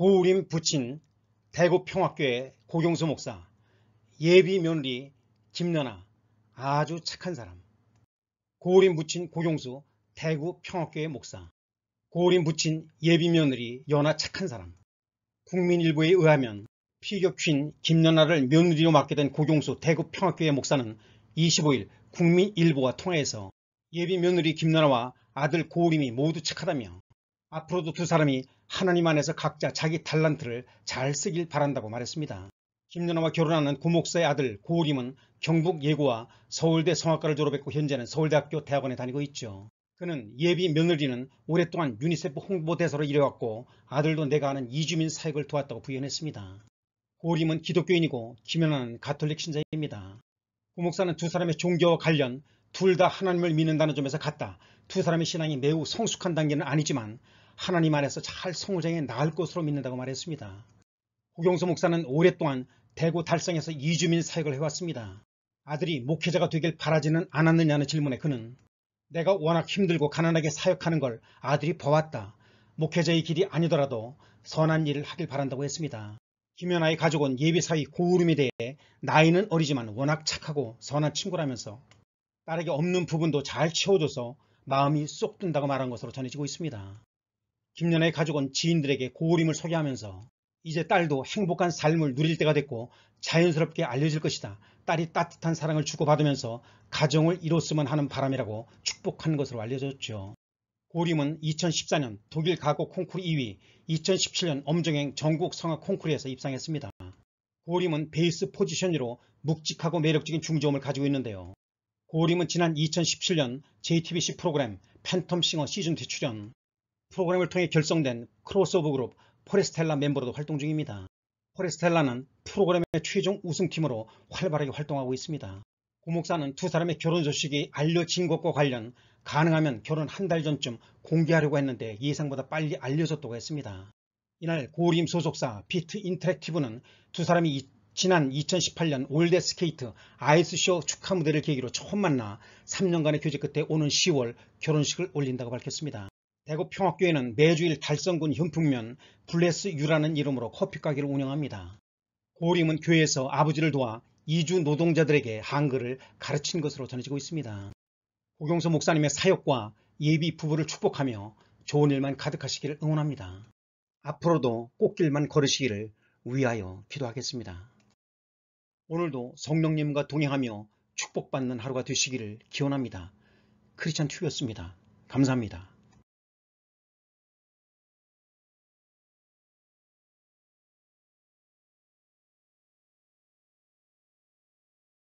고우림 부친 대구평화교회 고경수 목사 예비 며느리 김연아 아주 착한 사람 고우림 부친 고경수 대구평화교회 목사 고우림 부친 예비 며느리 연아 착한 사람 국민일보에 의하면 피격퀸 김연아를 며느리로 맡게 된 고경수 대구평화교회 목사는 25일 국민일보와 통화에서 예비 며느리 김연아와 아들 고우림이 모두 착하다며 앞으로도 두 사람이 하나님 안에서 각자 자기 탈란트를잘 쓰길 바란다고 말했습니다. 김연아와 결혼하는 고목사의 아들 고우림은 경북 예고와 서울대 성악과를 졸업했고 현재는 서울대학교 대학원에 다니고 있죠. 그는 예비 며느리는 오랫동안 유니세프 홍보대사로 일해왔고 아들도 내가 아는 이주민 사역을 도왔다고 부연했습니다. 고림은 기독교인이고 김연아는 가톨릭 신자입니다. 고목사는 두 사람의 종교와 관련 둘 다 하나님을 믿는다는 점에서 같다. 두 사람의 신앙이 매우 성숙한 단계는 아니지만 하나님 안에서 잘 성장해 나을 것으로 믿는다고 말했습니다. 홍경수 목사는 오랫동안 대구 달성에서 이주민 사역을 해왔습니다. 아들이 목회자가 되길 바라지는 않았느냐는 질문에 그는 내가 워낙 힘들고 가난하게 사역하는 걸 아들이 보았다. 목회자의 길이 아니더라도 선한 일을 하길 바란다고 했습니다. 김연아의 가족은 예비사위 고우름에 대해 나이는 어리지만 워낙 착하고 선한 친구라면서 딸에게 없는 부분도 잘 채워줘서 마음이 쏙 든다고 말한 것으로 전해지고 있습니다. 김연아의 가족은 지인들에게 고우림을 소개하면서 이제 딸도 행복한 삶을 누릴 때가 됐고 자연스럽게 알려질 것이다. 딸이 따뜻한 사랑을 주고받으면서 가정을 이뤘으면 하는 바람이라고 축복한 것으로 알려졌죠. 고림은 2014년 독일 가곡 콩쿠르 2위, 2017년 엄정행 전국 성악 콩쿠르에서 입상했습니다. 고림은 베이스 포지션으로 묵직하고 매력적인 중저음을 가지고 있는데요. 고림은 지난 2017년 JTBC 프로그램 팬텀싱어 시즌2 출연, 프로그램을 통해 결성된 크로스오브 그룹 포레스텔라 멤버로도 활동 중입니다. 포레스텔라는 프로그램의 최종 우승팀으로 활발하게 활동하고 있습니다. 고목사는 두 사람의 결혼 소식이 알려진 것과 관련 가능하면 결혼 한 달 전쯤 공개하려고 했는데 예상보다 빨리 알려졌다고 했습니다. 이날 고림 소속사 비트 인터랙티브는 두 사람이 지난 2018년 올드스케이트 아이스쇼 축하 무대를 계기로 처음 만나 3년간의 교제 끝에 오는 10월 결혼식을 올린다고 밝혔습니다. 대구평학교에는 매주일 달성군 형풍면 블레스 유라는 이름으로 커피 가게를 운영합니다. 고림은 교회에서 아버지를 도와 이주 노동자들에게 한글을 가르친 것으로 전해지고 있습니다. 고경서 목사님의 사역과 예비 부부를 축복하며 좋은 일만 가득하시기를 응원합니다. 앞으로도 꽃길만 걸으시기를 위하여 기도하겠습니다. 오늘도 성령님과 동행하며 축복받는 하루가 되시기를 기원합니다. 크리스찬 튜브였습니다. 감사합니다.